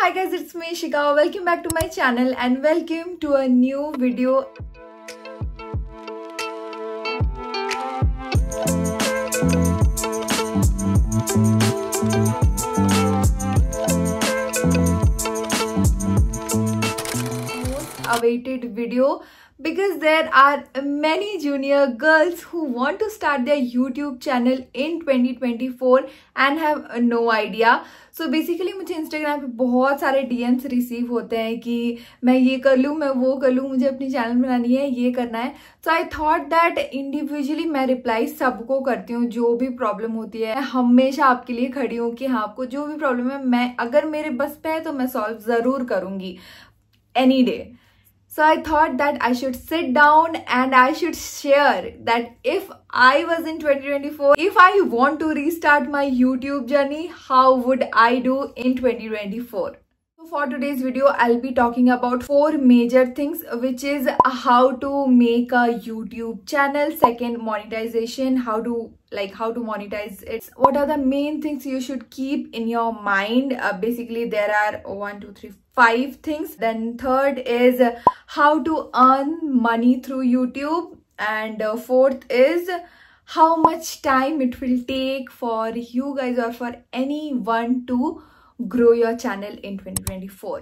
Hi guys, it's me Shika. Welcome back to my channel and welcome to a new video. Most awaited video because there are many junior girls who want to start their YouTube channel in 2024 and have no idea. So so basically मुझे Instagram पे बहुत सारे DMs receive होते हैं कि मैं ये कर लूँ मैं वो कर लूँ मुझे अपनी चैनल बनानी है ये करना है so I thought that individually मैं रिप्लाई सबको करती हूँ जो भी प्रॉब्लम होती है हमेशा आपके लिए खड़ी हूँ कि हाँ आपको जो भी प्रॉब्लम है मैं अगर मेरे बस पे है तो मैं सॉल्व ज़रूर करूँगी any day So I thought that I should sit down and I should share that if I was in 2024, if I want to restart my YouTube journey, how would I do in 2024? for today's video i'll be talking about four major things which is how to make a youtube channel second monetization how to like how to monetize it what are the main things you should keep in your mind uh, basically there are one two three five things then third is how to earn money through youtube and uh, fourth is how much time it will take for you guys or for anyone to grow your channel in 2024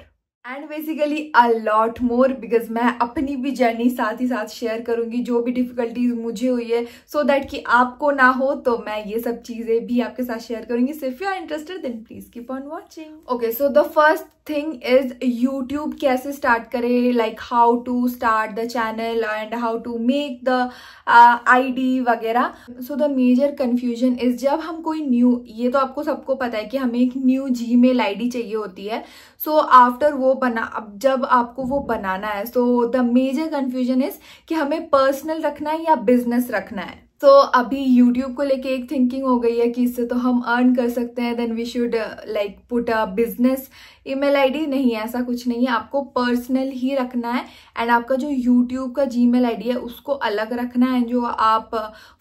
and basically a lot more because मैं अपनी भी journey साथ ही साथ share करूंगी जो भी difficulties मुझे हुई है सो so दैट कि आपको ना हो तो मैं ये सब चीज़ें भी आपके साथ शेयर करूंगी सिर्फ you are interested then please keep on watching okay so the first thing is YouTube कैसे स्टार्ट करें like how to start the channel and how to make the I D वगैरह so the major confusion is जब हम कोई new ये तो आपको सबको पता है कि हमें एक new Gmail I D चाहिए होती है सो आफ्टर वो बना अब जब आपको वो बनाना है so the major confusion is कि हमें पर्सनल रखना है या बिजनेस रखना है तो अभी यूट्यूब को लेके एक थिंकिंग हो गई है कि इससे तो हम अर्न कर सकते हैं then we should like put a business email ID नहीं है ऐसा कुछ नहीं है आपको पर्सनल ही रखना है एंड आपका जो यूट्यूब का जी मेल है उसको अलग रखना है जो आप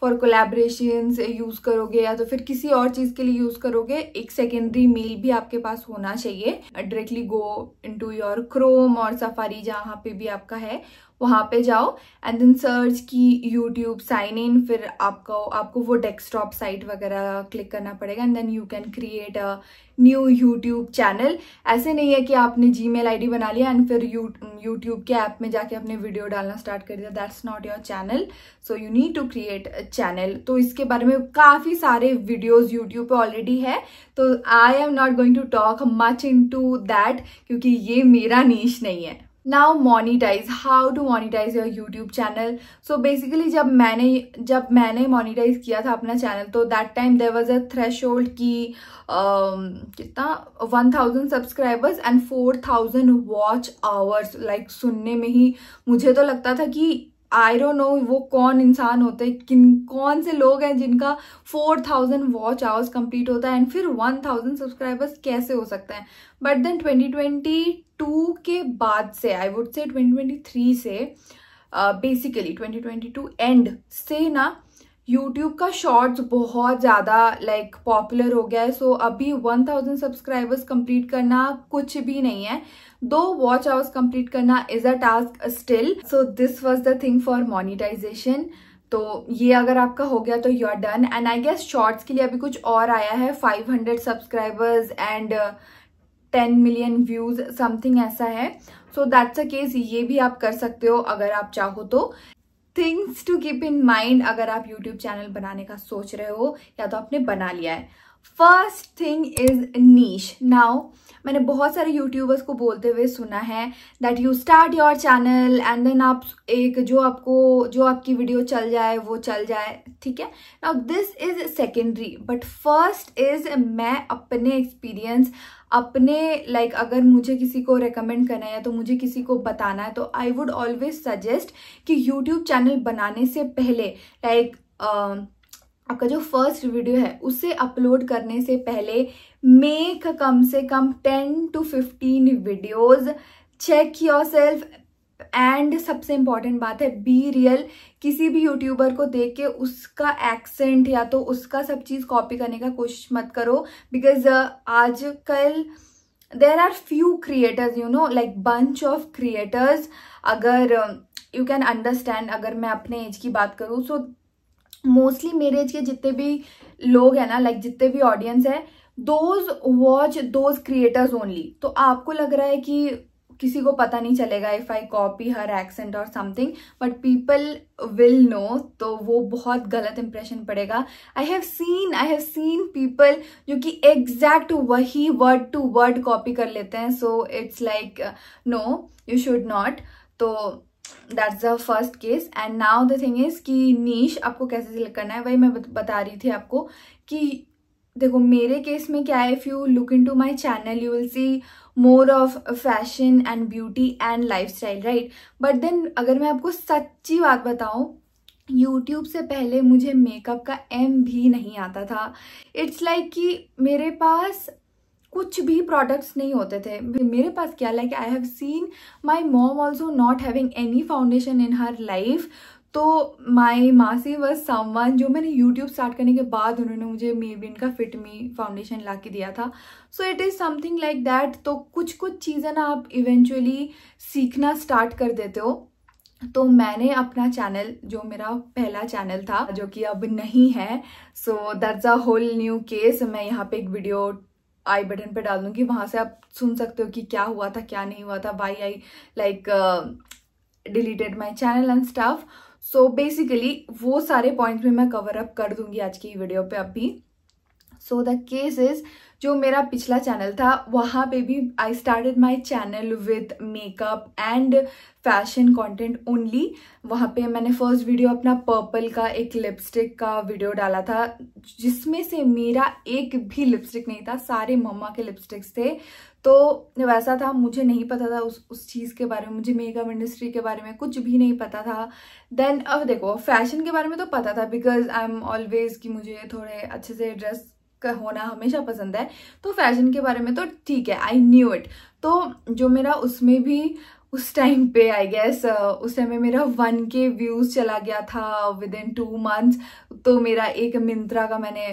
फॉर कोलेब्रेशन यूज़ करोगे या तो फिर किसी और चीज़ के लिए यूज़ करोगे एक सेकेंडरी मेल भी आपके पास होना चाहिए directly go in your Chrome और सफारी जहाँ पे भी आपका है वहाँ पे जाओ एंड देन सर्च की यूट्यूब साइन इन फिर आपको आपको वो डेस्कटॉप साइट वगैरह क्लिक करना पड़ेगा and then you can create a new YouTube channel ऐसे नहीं है कि आपने जी मेल आई बना लिया एंड फिर यूट्यूब के ऐप में जाके अपने वीडियो डालना स्टार्ट कर दिया that's not your channel so you need to create a channel तो इसके बारे में काफ़ी सारे वीडियोज यूट्यूब पर ऑलरेडी है तो I am not going to talk much into that क्योंकि ये मेरा नीच नहीं है now monetize how to monetize your YouTube channel so basically जब मैंने जब मैंने मोनिटाइज किया था अपना चैनल तो that time there was a threshold की कितना one thousand subscribers and four thousand watch hours like सुनने में ही मुझे तो लगता था कि आई डोंट नो वो कौन इंसान होते हैं किन कौन से लोग हैं जिनका four thousand watch hours complete होता है एंड फिर वन थाउजेंड सब्सक्राइबर्स कैसे हो सकते हैं but then twenty twenty two के बाद से I would say twenty twenty three से basically twenty twenty two and से ना यूट्यूब का शॉर्ट्स बहुत ज़्यादा लाइक like, पॉपुलर हो गया है सो so, अभी 1000 सब्सक्राइबर्स कंप्लीट करना कुछ भी नहीं है दो वॉच आवर्स कंप्लीट करना is a task still so this was the thing for monetization तो ये अगर आपका हो गया तो you are done and I guess shorts के लिए अभी कुछ और आया है hundred subscribers and uh, ten million views something ऐसा है सो दैट्स अ केस ये भी आप कर सकते हो अगर आप चाहो तो things to keep in mind अगर आप यूट्यूब चैनल बनाने का सोच रहे हो या तो आपने बना लिया है first thing is niche now मैंने बहुत सारे यूट्यूबर्स को बोलते हुए सुना है that you start your channel and then आप एक जो आपको जो आपकी वीडियो चल जाए वो चल जाए ठीक है now this is secondary but first is मैं अपने एक्सपीरियंस अपने लाइक like, अगर मुझे किसी को रेकमेंड करना है तो मुझे किसी को बताना है तो आई वुड ऑलवेज सजेस्ट कि यूट्यूब चैनल बनाने से पहले लाइक like, uh, आपका जो फर्स्ट वीडियो है उसे अपलोड करने से पहले मेक कम से कम ten to fifteen videos check yourself and सबसे इंपॉर्टेंट बात है बी रियल किसी भी यूट्यूबर को देख के उसका एक्सेंट या तो उसका सब चीज़ कॉपी करने का कोशिश मत करो बिकॉज uh, आजकल there are few creators you know like bunch of creators अगर यू कैन अंडरस्टैंड अगर मैं अपने एज की बात करूँ सो so, मोस्टली मेरे एज के जितने भी लोग हैं ना लाइक जितने भी ऑडियंस है those watch those creators only तो आपको लग रहा है कि किसी को पता नहीं चलेगा if I copy her accent और something but people will know तो वो बहुत गलत इम्प्रेशन पड़ेगा I have seen I have seen people जो कि एग्जैक्ट वही वर्ड टू वर्ड कॉपी कर लेते हैं so it's like no you should not तो that's the first case and now the thing is कि नीश आपको कैसे सिलेक्ट करना है वही मैं बता रही थी आपको कि देखो मेरे केस में क्या है if you look into my channel you will see more of fashion and beauty and lifestyle right but then अगर मैं आपको सच्ची बात बताऊँ यूट्यूब से पहले मुझे मेकअप का एम भी नहीं आता था इट्स लाइक like कि मेरे पास कुछ भी प्रोडक्ट्स नहीं होते थे मेरे पास क्या like I have seen my mom also not having any foundation in her life तो माई मासी वॉज समवन जो मैंने यूट्यूब स्टार्ट करने के बाद उन्होंने मुझे मेबिन का फिट मी फाउंडेशन ला के दिया था so it is something like that तो कुछ कुछ चीज़ें ना आप इवेंचुअली सीखना स्टार्ट कर देते हो तो मैंने अपना चैनल जो मेरा पहला चैनल था जो कि अब नहीं है so that's a whole new case मैं यहाँ पे एक वीडियो आई बटन पे डाल दूंगी वहां से आप सुन सकते हो कि क्या हुआ था क्या नहीं हुआ था why I like deleted my channel and stuff so basically वो सारे पॉइंट्स भी मैं कवर अप कर दूंगी आज की वीडियो पे अभी सो द केस इज जो मेरा पिछला चैनल था वहाँ पे भी I started my channel with makeup and fashion content only वहाँ पे मैंने फर्स्ट वीडियो अपना पर्पल का एक लिपस्टिक का वीडियो डाला था जिसमें से मेरा एक भी लिपस्टिक नहीं था सारे मम्मा के लिपस्टिक्स थे तो वैसा था मुझे नहीं पता था उस उस चीज़ के बारे में मुझे मेकअप इंडस्ट्री के बारे में कुछ भी नहीं पता था देन अब देखो फैशन के बारे में तो पता था बिकॉज आई एम ऑलवेज कि मुझे थोड़े अच्छे से ड्रेस होना हमेशा पसंद है तो फैशन के बारे में तो ठीक है आई न्यू इट तो जो मेरा उसमें भी उस टाइम पे आई गेस उस टाइम में मेरा वन के व्यूज़ चला गया था विद इन टू मंथ्स तो मेरा एक मिंत्रा का मैंने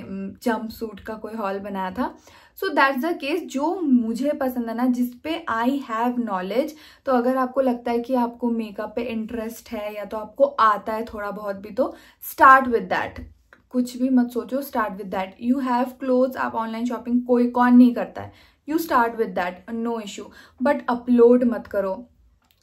जम्प सूट का कोई हॉल बनाया था सो दैट्स द केस जो मुझे पसंद है ना जिस पे आई हैव नॉलेज तो अगर आपको लगता है कि आपको मेकअप पे इंटरेस्ट है या तो आपको आता है थोड़ा बहुत भी तो स्टार्ट विद दैट कुछ भी मत सोचो start with that you have clothes आप ऑनलाइन शॉपिंग कोई कौन नहीं करता है you start with that no issue but upload मत करो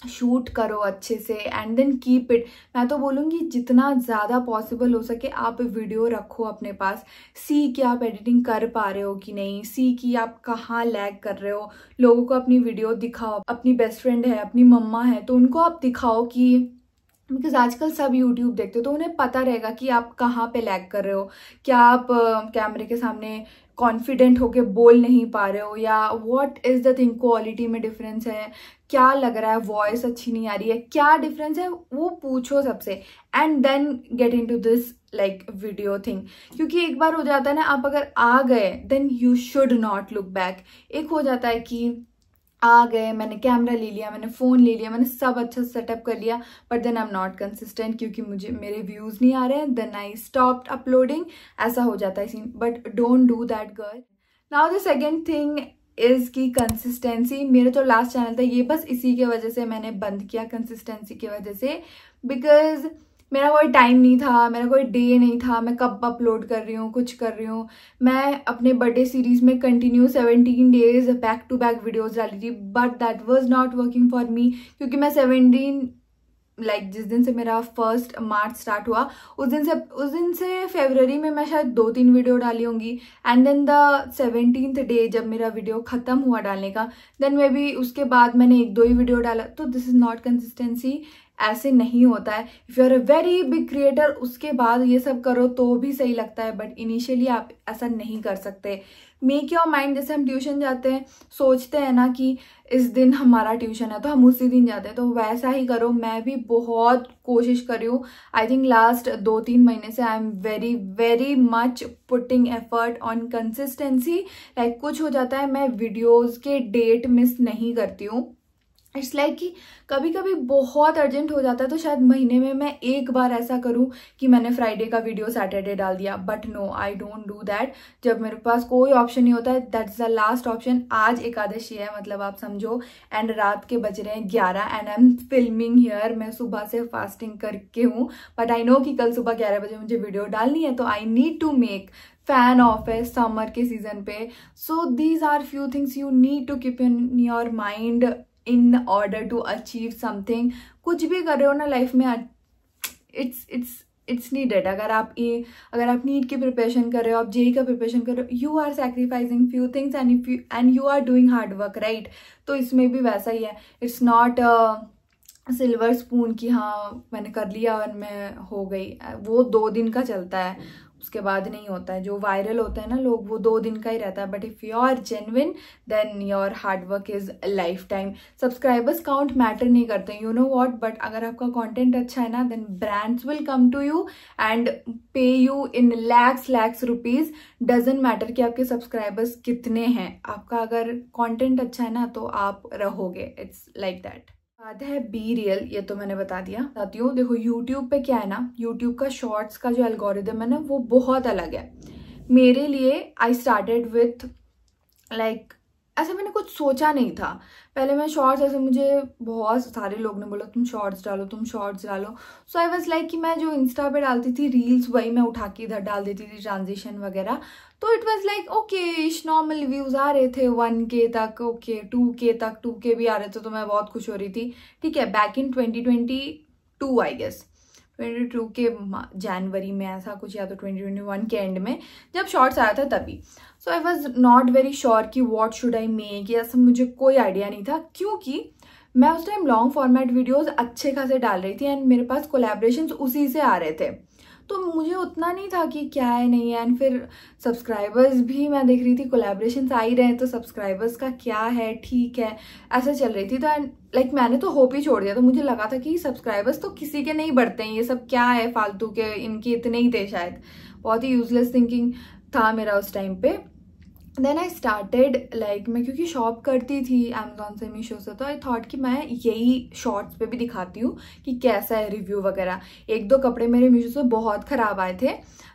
शूट करो अच्छे से एंड देन कीप इट मैं तो बोलूँगी जितना ज़्यादा पॉसिबल हो सके आप वीडियो रखो अपने पास सी कि आप एडिटिंग कर पा रहे हो कि नहीं सी कि आप कहाँ लैग कर रहे हो लोगों को अपनी वीडियो दिखाओ अपनी बेस्ट फ्रेंड है अपनी मम्मा है तो उनको आप दिखाओ कि बिकॉज आजकल सब यूट्यूब देखते हो तो उन्हें पता रहेगा कि आप कहाँ पे लैग कर रहे हो क्या आप कैमरे के सामने कॉन्फिडेंट होके बोल नहीं पा रहे हो या what is the thing quality में डिफरेंस है क्या लग रहा है वॉइस अच्छी नहीं आ रही है क्या डिफरेंस है वो पूछो सबसे and then get into this like video thing क्योंकि एक बार हो जाता है ना आप अगर आ गए then you should not look back एक हो जाता है कि आ गए मैंने कैमरा ले लिया मैंने फ़ोन ले लिया मैंने सब अच्छा सेटअप कर लिया but then I am not consistent क्योंकि मुझे मेरे व्यूज़ नहीं आ रहे हैं देन आई स्टॉप अपलोडिंग ऐसा हो जाता है seen but don't do that girl now the second thing is की कंसिस्टेंसी मेरा जो लास्ट चैनल था ये बस इसी के वजह से मैंने बंद किया कंसिस्टेंसी की वजह से बिकॉज मेरा कोई टाइम नहीं था मेरा कोई डे नहीं था मैं कब अपलोड कर रही हूँ कुछ कर रही हूँ मैं अपने बर्थडे सीरीज़ में continue seventeen days back to back videos डाली थी but that was not working for me क्योंकि मैं सेवनटीन लाइक like, जिस दिन से मेरा फर्स्ट मार्च स्टार्ट हुआ उस दिन से उस दिन से फेबररी में मैं शायद दो तीन वीडियो डाली होंगी and then the seventeenth day जब मेरा वीडियो ख़त्म हुआ डालने का देन मे बी उसके बाद मैंने एक दो ही वीडियो डाला तो दिस इज़ नॉट कंसिस्टेंसी ऐसे नहीं होता है if you are a very big creator उसके बाद ये सब करो तो भी सही लगता है बट इनिशियली आप ऐसा नहीं कर सकते मेक योर माइंड जैसे हम ट्यूशन जाते हैं सोचते हैं ना कि इस दिन हमारा ट्यूशन है तो हम उसी दिन जाते हैं तो वैसा ही करो मैं भी बहुत कोशिश कर रही हूँ आई थिंक लास्ट दो तीन महीने से I am very very much putting effort on consistency like कुछ हो जाता है मैं वीडियोज़ के डेट मिस नहीं करती हूँ इट्स लाइक like कि कभी कभी बहुत अर्जेंट हो जाता है तो शायद महीने में मैं एक बार ऐसा करूं कि मैंने फ्राइडे का वीडियो सैटरडे डाल दिया but no I don't do that जब मेरे पास कोई ऑप्शन नहीं होता है that is the last option आज एकादशी है मतलब आप समझो एंड रात के बज रहे हैं ग्यारह and I am filming here मैं सुबह से फास्टिंग करके हूँ बट आई नो कि कल सुबह ग्यारह बजे मुझे वीडियो डालनी है तो I need to make fan off है समर के सीजन पे so these are few things you need to keep in your mind in order to achieve something कुछ भी कर रहे हो ना लाइफ में इट्स इट्स इट्स नीडेड अगर आप ये अगर आप नीट की प्रिपरेशन कर रहे हो आप जेई का प्रिपरेशन कर रहे हो you are sacrificing few things and and you are doing hard work right तो इसमें भी वैसा ही है इट्स नॉट सिल्वर स्पून की हाँ मैंने कर लिया और मैं हो गई वो दो दिन का चलता है उसके बाद नहीं होता है जो वायरल होता है ना लोग वो दो दिन का ही रहता है but if you are genuine then your hard work is lifetime subscribers count matter नहीं करते यू नो वॉट बट अगर आपका कॉन्टेंट अच्छा है ना then brands will come to you and pay you in lakhs lakhs rupees doesn't matter कि आपके subscribers कितने हैं आपका अगर कॉन्टेंट अच्छा है ना तो आप रहोगे इट्स लाइक दैट बात है बी रियल ये तो मैंने बता दिया साथियों देखो यूट्यूब पे क्या है ना यूट्यूब का शॉर्ट्स का जो एल्गोरिदम है ना वो बहुत अलग है मेरे लिए आई स्टार्टेड विथ लाइक ऐसा मैंने कुछ सोचा नहीं था पहले मैं शॉर्ट्स ऐसे मुझे बहुत सारे लोग ने बोला तुम शॉर्ट्स डालो तुम शॉर्ट्स डालो सो आई वॉज लाइक कि मैं जो इंस्टा पे डालती थी रील्स वही मैं उठा के इधर डाल देती थी ट्रांजेक्शन वगैरह तो it was like okay normal views आ रहे थे वन के तक ओके टू के तक टू के भी आ रहे थे तो मैं बहुत खुश हो रही थी ठीक है back in twenty twenty two I guess twenty two के जनवरी में ऐसा कुछ या तो ट्वेंटी ट्वेंटी वन के एंड में जब शॉर्ट्स आया था तभी so I was not very sure कि वॉट शुड आई मेक या सब मुझे कोई आइडिया नहीं था क्योंकि मैं उस टाइम लॉन्ग फॉर्मेट वीडियोज़ अच्छे खासे डाल रही थी एंड मेरे पास कोलेब्रेशन उसी से आ रहे थे तो मुझे उतना नहीं था कि क्या है नहीं है एंड फिर सब्सक्राइबर्स भी मैं देख रही थी कोलेब्रेशन आ ही रहे हैं तो सब्सक्राइबर्स का क्या है ठीक है ऐसा चल रही थी तो एंड लाइक like, मैंने तो होप ही छोड़ दिया तो मुझे लगा था कि सब्सक्राइबर्स तो किसी के नहीं बढ़ते हैं ये सब क्या है फालतू के इनके इतने ही थे शायद बहुत ही यूजलेस थिंकिंग था मेरा उस टाइम पे देन आई स्टार्टेड लाइक मैं क्योंकि शॉप करती थी अमेजोन से मीशो से तो आई थॉट कि मैं यही शॉर्ट्स पे भी दिखाती हूँ कि कैसा है रिव्यू वगैरह एक दो कपड़े मेरे मीशो से बहुत ख़राब आए थे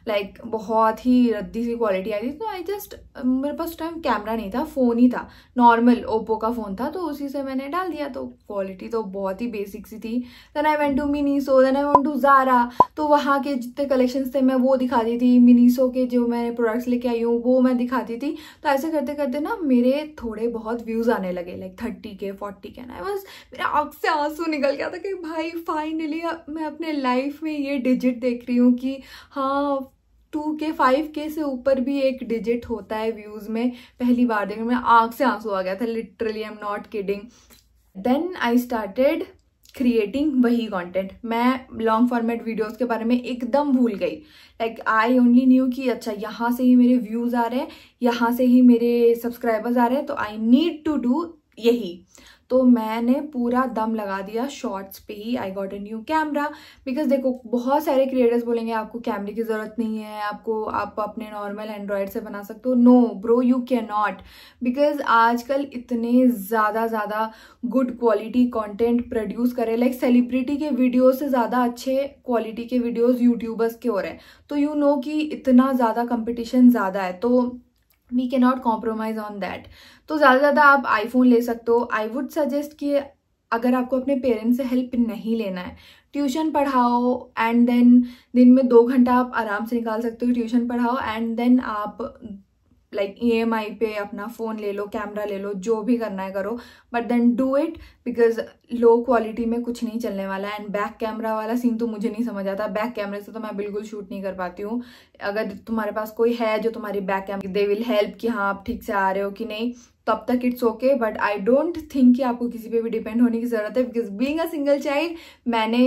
लाइक like, बहुत ही रद्दी सी क्वालिटी आई थी तो आई जस्ट मेरे पास उस टाइम कैमरा नहीं था फ़ोन ही था नॉर्मल ओप्पो का फ़ोन था तो उसी से मैंने डाल दिया तो क्वालिटी तो बहुत ही बेसिक सी थी then I went to Miniso then I went to Zara तो वहाँ के जितने कलेक्शंस थे मैं वो दिखाती थी मिनीसो के जो मैंने प्रोडक्ट्स लेके आई हूँ वो मैं दिखाती थी तो ऐसे करते करते ना मेरे थोड़े बहुत व्यूज़ आने लगे लाइक थर्टी के फोर्टी के ना बस मेरे आँख से आंसू निकल गया था कि भाई फाइनली मैं अपने लाइफ में ये डिजिट देख रही हूँ कि हाँ टू के फाइव के से ऊपर भी एक डिजिट होता है व्यूज़ में पहली बार देखने मैं आँख से आंसू आ गया था literally I am not kidding then I started creating वही कंटेंट मैं लॉन्ग फॉर्मेट वीडियोस के बारे में एकदम भूल गई लाइक आई ओनली न्यू कि अच्छा यहाँ से ही मेरे व्यूज़ आ रहे हैं यहाँ से ही मेरे सब्सक्राइबर्स आ रहे हैं तो आई नीड टू डू यही तो मैंने पूरा दम लगा दिया शॉर्ट्स पे ही I got a new camera because देखो बहुत सारे क्रिएटर्स बोलेंगे आपको कैमरे की ज़रूरत नहीं है आपको आप अपने नॉर्मल एंड्रॉयड से बना सकते हो no bro you can not because आजकल इतने ज़्यादा ज़्यादा गुड क्वालिटी कॉन्टेंट प्रोड्यूस करें लाइक सेलिब्रिटी के वीडियोज़ से ज़्यादा अच्छे क्वालिटी के वीडियोज़ यूट्यूबर्स के हो रहे हैं तो यू you नो know कि इतना ज़्यादा कंपिटिशन ज़्यादा है तो वी के नॉट कॉम्प्रोमाइज़ ऑन दैट तो ज़्यादा से ज़्यादा आप आईफोन ले सकते हो आई वुड सजेस्ट कि अगर आपको अपने पेरेंट्स से हेल्प नहीं लेना है ट्यूशन पढ़ाओ एंड देन दिन में दो घंटा आप आराम से निकाल सकते हो ट्यूशन पढ़ाओ एंड देन आप लाइक ई e पे अपना फ़ोन ले लो कैमरा ले लो जो भी करना है करो but then do it because low quality में कुछ नहीं चलने वाला एंड बैक कैमरा वाला सीन तो मुझे नहीं समझ आता बैक कैमरे से तो मैं बिल्कुल शूट नहीं कर पाती हूँ अगर तुम्हारे पास कोई है जो तुम्हारी बैक कैमरे दे विल हेल्प कि हाँ आप ठीक से आ रहे हो कि नहीं तो अब तक it's okay but I don't think कि आपको किसी पे भी डिपेंड होने की ज़रूरत है because being a single child मैंने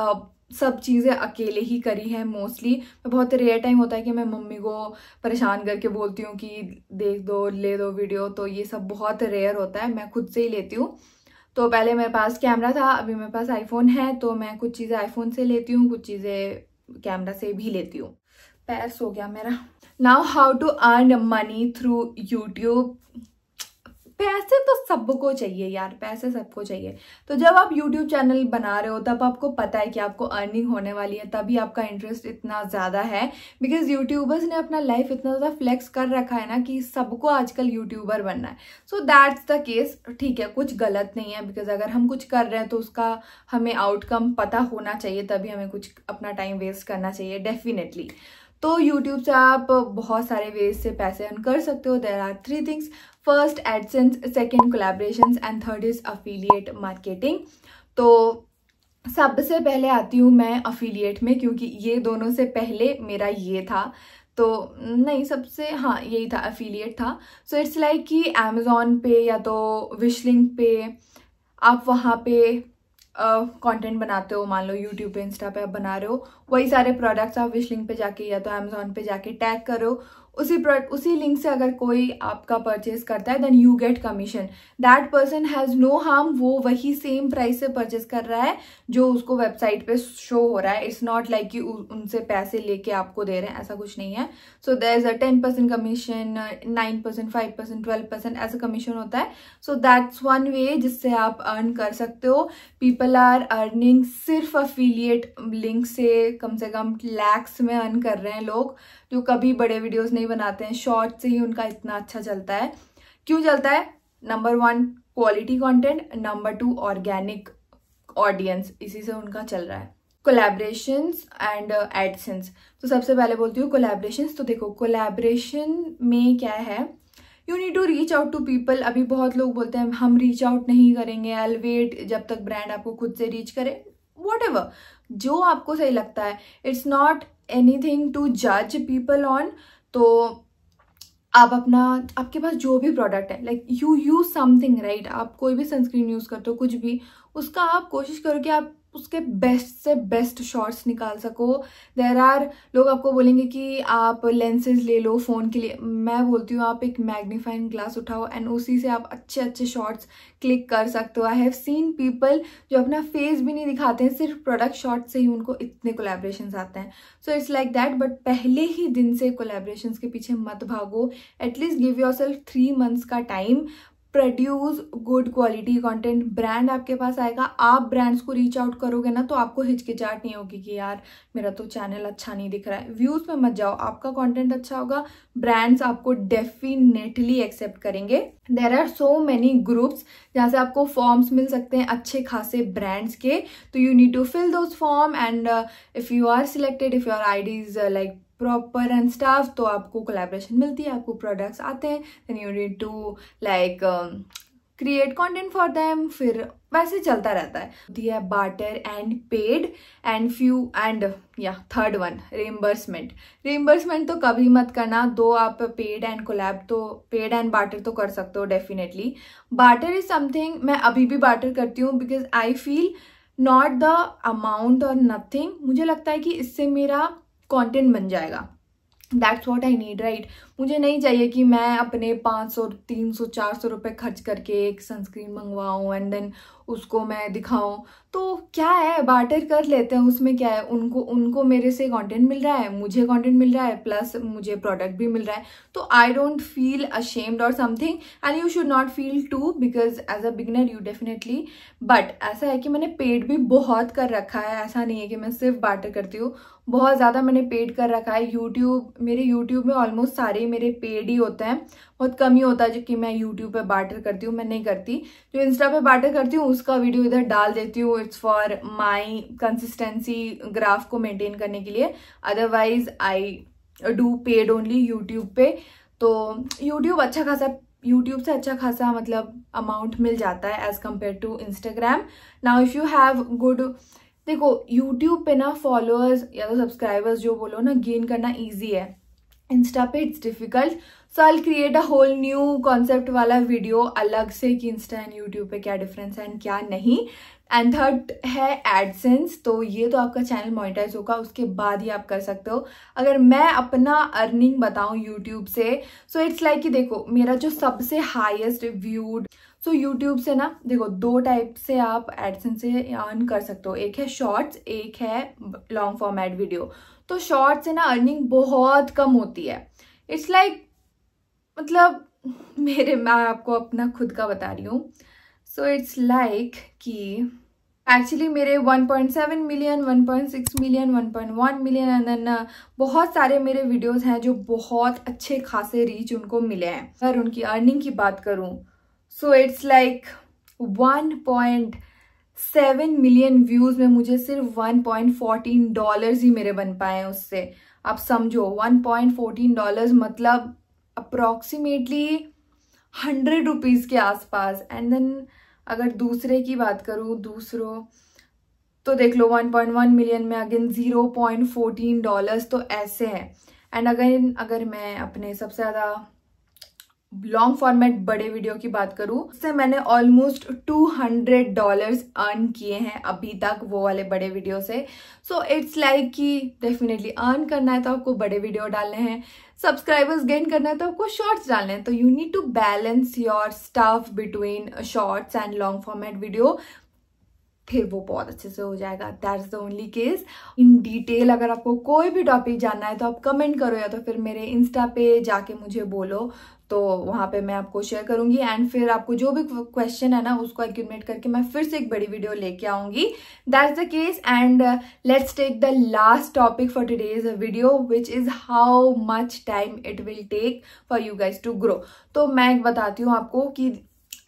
uh, सब चीज़ें अकेले ही करी हैं मोस्टली बहुत रेयर टाइम होता है कि मैं मम्मी को परेशान करके बोलती हूँ कि देख दो ले दो वीडियो तो ये सब बहुत रेयर होता है मैं खुद से ही लेती हूँ तो पहले मेरे पास कैमरा था अभी मेरे पास आईफोन है तो मैं कुछ चीज़ें आईफोन से लेती हूँ कुछ चीज़ें कैमरा से भी लेती हूँ पैर सो गया मेरा now how to earn money through YouTube पैसे तो सबको चाहिए यार पैसे सबको चाहिए तो जब आप यूट्यूब चैनल बना रहे हो तब आपको पता है कि आपको अर्निंग होने वाली है तभी आपका इंटरेस्ट इतना ज़्यादा है बिकॉज यूट्यूबर्स ने अपना लाइफ इतना ज़्यादा फ्लेक्स कर रखा है ना कि सबको आजकल यूट्यूबर बनना है सो दैट्स द केस ठीक है कुछ गलत नहीं है बिकॉज अगर हम कुछ कर रहे हैं तो उसका हमें आउटकम पता होना चाहिए तभी हमें कुछ अपना टाइम वेस्ट करना चाहिए डेफिनेटली तो यूट्यूब से आप बहुत सारे वेज से पैसे अर्न कर सकते हो there are three things first AdSense second collaboration and third is affiliate marketing तो सबसे पहले आती हूँ मैं अफिलियट में क्योंकि ये दोनों से पहले मेरा ये था तो नहीं सबसे हाँ यही था अफिलियट था सो इट्स लाइक कि अमेज़ोन पे या तो विशलिंग पे आप वहाँ पे कंटेंट uh, बनाते हो मान लो यूट्यूब पे इंस्टा पे आप बना रहे हो वही सारे प्रोडक्ट्स आप विशलिंग पे जाके या तो अमेज़ोन पे जाके टैग करो उसी प्रोडक्ट उसी लिंक से अगर कोई आपका परचेज करता है then you get commission that person has no harm वो वही सेम प्राइस से परचेज कर रहा है जो उसको वेबसाइट पे शो हो रहा है इट्स नॉट लाइक कि उनसे पैसे लेके आपको दे रहे हैं ऐसा कुछ नहीं है so there is a ten percent commission nine percent five percent twelve percent ऐसा कमीशन होता है सो दैट्स वन वे जिससे आप अर्न कर सकते हो पीपल आर अर्निंग सिर्फ अफिलिएट लिंक से कम से कम लैक्स में अर्न कर रहे हैं लोग जो कभी बड़े वीडियोज़ नहीं नहीं बनाते हैं शॉर्ट से ही उनका इतना अच्छा चलता है क्यों चलता है number one quality content number two organic audience इसी से उनका चल रहा है कोलेब्रेशन एंड एडसेंस तो सबसे पहले बोलती हूँ कोलेब्रेशन तो देखो कोलेब्रेशन में क्या है you need to reach out to people अभी बहुत लोग बोलते हैं हम रीच आउट नहीं करेंगे अल वेट जब तक ब्रांड आपको खुद से रीच करे वॉट जो आपको सही लगता है it's not anything to जज पीपल ऑन तो आप अपना आपके पास जो भी प्रोडक्ट है like you use something right आप कोई भी सनस्क्रीन यूज़ करते हो कुछ भी उसका आप कोशिश करो कि आप उसके बेस्ट से बेस्ट शॉट्स निकाल सको देर आर लोग आपको बोलेंगे कि आप लेंसेज ले लो फ़ोन के लिए मैं बोलती हूँ आप एक मैग्नीफाइंग ग्लास उठाओ एंड उसी से आप अच्छे अच्छे शॉट्स क्लिक कर सकते हो आई हैव सीन पीपल जो अपना फेस भी नहीं दिखाते हैं सिर्फ प्रोडक्ट शॉट से ही उनको इतने कोलेब्रेशन आते हैं so it's like that but पहले ही दिन से कोलेब्रेशन के पीछे मत भागो at least give yourself three months का time produce good quality content brand आपके पास आएगा आप ब्रांड्स को रीच आउट करोगे ना तो आपको हिचकिचाहट नहीं होगी कि यार मेरा तो चैनल अच्छा नहीं दिख रहा है व्यूज़ में मत जाओ आपका कंटेंट अच्छा होगा ब्रांड्स आपको डेफिनेटली एक्सेप्ट करेंगे there are so many groups जहाँ से आपको फॉर्म्स मिल सकते हैं अच्छे खासे ब्रांड्स के तो you need to fill those form and if you are selected if your I is like proper and stuff तो आपको कोलेब्रेशन मिलती है आपको प्रोडक्ट्स आते हैं then you need to like create content for them फिर वैसे चलता रहता है दी है barter and paid and few and या थर्ड वन रेम्बर्समेंट रेम्बर्समेंट तो कभी मत करना दो आप पेड एंड कोलैब तो पेड एंड बाटर तो कर सकते हो डेफिनेटली बाटर इज समथिंग मैं अभी भी बाटर करती हूँ because I feel not the amount और नथिंग मुझे लगता है कि इससे मेरा कंटेंट बन जाएगा that's what I need right मुझे नहीं चाहिए कि मैं अपने पाँच सौ तीन सौ चार सौ रुपये खर्च करके एक सनस्क्रीन मंगवाऊँ एंड देन उसको मैं दिखाऊँ तो क्या है बाटर कर लेते हैं उसमें क्या है उनको उनको मेरे से कंटेंट मिल रहा है मुझे कंटेंट मिल रहा है प्लस मुझे प्रोडक्ट भी मिल रहा है तो आई डोंट फील अशेम्ड और something and you should not feel to because as a beginner you definitely but ऐसा है कि मैंने पेड भी बहुत कर रखा है ऐसा नहीं है कि मैं सिर्फ बाटर करती हूँ बहुत ज़्यादा मैंने पेड कर रखा है यूट्यूब मेरे यूट्यूब में ऑलमोस्ट सारे ही मेरे पेड ही होते हैं बहुत कम ही होता है जो कि मैं यूट्यूब पे बाटर करती हूँ मैं नहीं करती जो इंस्टा पे बाटर करती हूँ उसका वीडियो इधर डाल देती हूँ it's for my consistency graph को मेनटेन करने के लिए otherwise I do paid only YouTube पे तो यूट्यूब अच्छा खासा यूट्यूब से अच्छा खासा मतलब अमाउंट मिल जाता है as compare to Instagram now if you have good देखो यूट्यूब पे ना फॉलोअर्स या तो सब्सक्राइबर्स जो बोलो ना गेन करना ईजी है इंस्टा पे it's difficult so I create a whole new concept वाला वीडियो अलग से कि इंस्टा एंड यूट्यूब पे क्या डिफरेंस है एंड क्या नहीं एंड थर्ड है एडसेंस तो ये तो आपका चैनल मोनिटाइज होगा उसके बाद ही आप कर सकते हो अगर मैं अपना अर्निंग बताऊं यूट्यूब से सो इट्स लाइक कि देखो मेरा जो सबसे highest viewed so so, YouTube से ना देखो दो टाइप से आप एडसन से अर्न कर सकते हो एक है शॉर्ट्स एक है लॉन्ग फॉर्म एड वीडियो तो शॉर्ट से ना अर्निंग बहुत कम होती है इट्स लाइक like, मतलब मेरे मैं आपको अपना खुद का बता रही हूँ सो इट्स लाइक कि एक्चुअली मेरे 1.7 मिलियन 1.6 मिलियन 1.1 मिलियन एंड बहुत सारे मेरे वीडियोस हैं जो बहुत अच्छे खासे रीच उनको मिले हैं अगर उनकी अर्निंग की बात करूँ so it's like 1.7 million views में मुझे सिर्फ 1.14 डॉलर्स ही मेरे बन पाए हैं उससे आप समझो 1.14 डॉलर्स मतलब अप्रॉक्सीमेटली हंड्रेड रुपीज़ के आसपास एंड देन अगर दूसरे की बात करूँ दूसरों तो देख लो 1.1 मिलियन में अगेन 0.14 डॉलर्स तो ऐसे हैं एंड अगेन अगर मैं अपने सबसे ज़्यादा लॉन्ग फॉर्मेट बड़े वीडियो की बात करूं उससे मैंने almost two hundred dollars earn किए हैं अभी तक वो वाले बड़े वीडियो से सो इट्स लाइक कि डेफिनेटली अर्न करना है तो आपको बड़े वीडियो डालने हैं सब्सक्राइबर्स गेन करना है तो आपको शॉर्ट्स डालने हैं तो you need to balance your stuff between shorts and long format video फिर वो बहुत अच्छे से हो जाएगा that is the only case in detail अगर आपको कोई भी टॉपिक जानना है तो आप कमेंट करो या तो फिर मेरे इंस्टा पे जाके मुझे बोलो तो वहाँ पे मैं आपको शेयर करूँगी एंड फिर आपको जो भी क्वेश्चन है ना उसको एक्यूमेट करके मैं फिर से एक बड़ी वीडियो लेके आऊँगी that the case and let's take the last topic for is video which is how much time it will take for you guys to grow तो मैं बताती हूँ आपको कि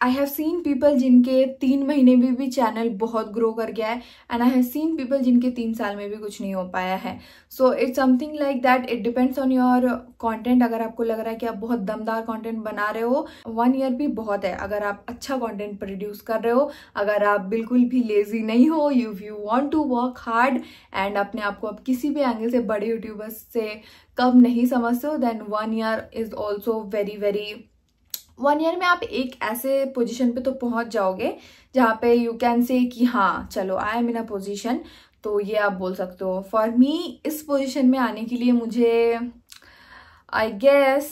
आई हैव सीन पीपल जिनके तीन महीने में भी चैनल बहुत ग्रो कर गया है and I have seen people जिनके तीन साल में भी कुछ नहीं हो पाया है so it's something like that it depends on your content अगर आपको लग रहा है कि आप बहुत दमदार कॉन्टेंट बना रहे हो वन ईयर भी बहुत है अगर आप अच्छा कॉन्टेंट प्रोड्यूस कर रहे हो अगर आप बिल्कुल भी लेजी नहीं हो you you want to work hard and अपने आप को आप किसी भी एंगल से बड़े यूट्यूबर्स से कम नहीं समझते हो then one year is also very very one year में आप एक ऐसे पोजीशन पे तो पहुंच जाओगे जहाँ पे यू कैन से कि हाँ चलो I am in a position तो ये आप बोल सकते हो फॉर मी इस पोजीशन में आने के लिए मुझे आई गेस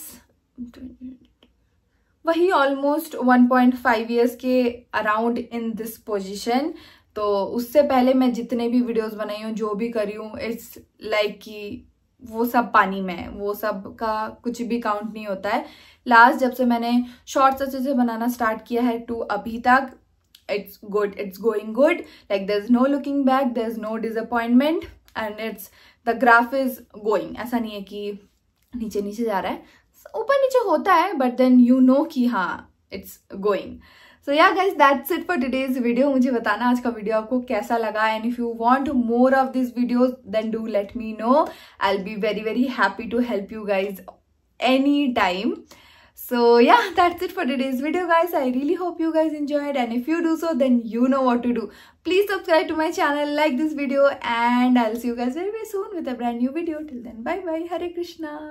वही ऑलमोस्ट 1.5 ईयर्स के अराउंड इन दिस पोजीशन तो उससे पहले मैं जितने भी वीडियोस बनाई हूँ जो भी करी हूँ इट्स लाइक कि वो सब पानी में है वो सब का कुछ भी काउंट नहीं होता है लास्ट जब से मैंने शॉर्ट्स अच्छे से बनाना स्टार्ट किया है टू अभी तक it's good it's going good like there is no looking back there is no disappointment and it's the graph is going ऐसा नहीं है कि नीचे नीचे जा रहा है ऊपर नीचे होता है बट देन यू नो कि हाँ it's going so yeah guys that's it for today's video मुझे बताना आज का वीडियो आपको कैसा लगा and if you want more of this video then do let me know I be very very happy to help you guys any time so yeah that's it for today's video guys I really hope you guys enjoyed and if you do so then you know what to do please subscribe to my channel like this video and I see you guys very very soon with new video till then bye bye Hare Krishna